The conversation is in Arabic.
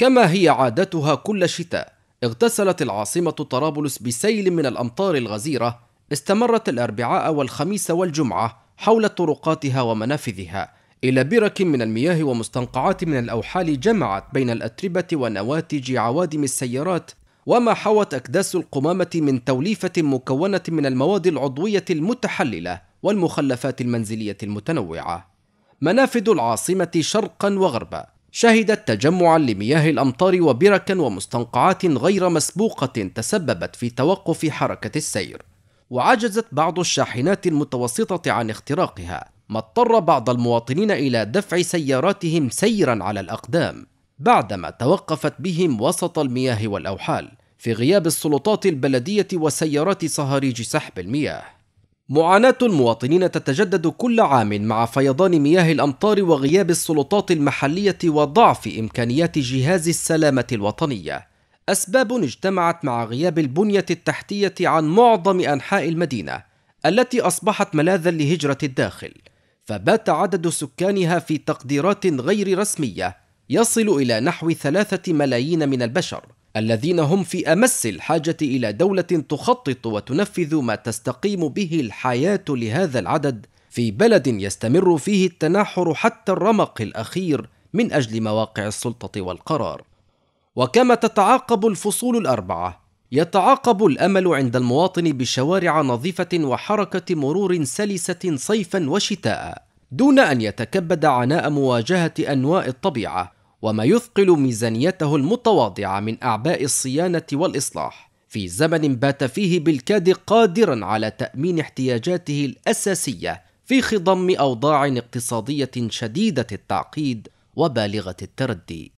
كما هي عادتها كل شتاء اغتسلت العاصمة طرابلس بسيل من الأمطار الغزيرة استمرت الأربعاء والخميس والجمعة حول طرقاتها ومنافذها إلى برك من المياه ومستنقعات من الأوحال جمعت بين الأتربة ونواتج عوادم السيارات وما حوت أكداس القمامة من توليفة مكونة من المواد العضوية المتحللة والمخلفات المنزلية المتنوعة منافذ العاصمة شرقا وغربا شهدت تجمعا لمياه الامطار وبركا ومستنقعات غير مسبوقه تسببت في توقف حركه السير وعجزت بعض الشاحنات المتوسطه عن اختراقها ما اضطر بعض المواطنين الى دفع سياراتهم سيرا على الاقدام بعدما توقفت بهم وسط المياه والاوحال في غياب السلطات البلديه وسيارات صهاريج سحب المياه معاناة المواطنين تتجدد كل عام مع فيضان مياه الأمطار وغياب السلطات المحلية وضعف إمكانيات جهاز السلامة الوطنية. أسباب اجتمعت مع غياب البنية التحتية عن معظم أنحاء المدينة التي أصبحت ملاذا لهجرة الداخل، فبات عدد سكانها في تقديرات غير رسمية يصل إلى نحو ثلاثة ملايين من البشر، الذين هم في امس الحاجه الى دوله تخطط وتنفذ ما تستقيم به الحياه لهذا العدد في بلد يستمر فيه التناحر حتى الرمق الاخير من اجل مواقع السلطه والقرار وكما تتعاقب الفصول الاربعه يتعاقب الامل عند المواطن بشوارع نظيفه وحركه مرور سلسه صيفا وشتاء دون ان يتكبد عناء مواجهه انواء الطبيعه وما يثقل ميزانيته المتواضعه من اعباء الصيانه والاصلاح في زمن بات فيه بالكاد قادرا على تامين احتياجاته الاساسيه في خضم اوضاع اقتصاديه شديده التعقيد وبالغه التردي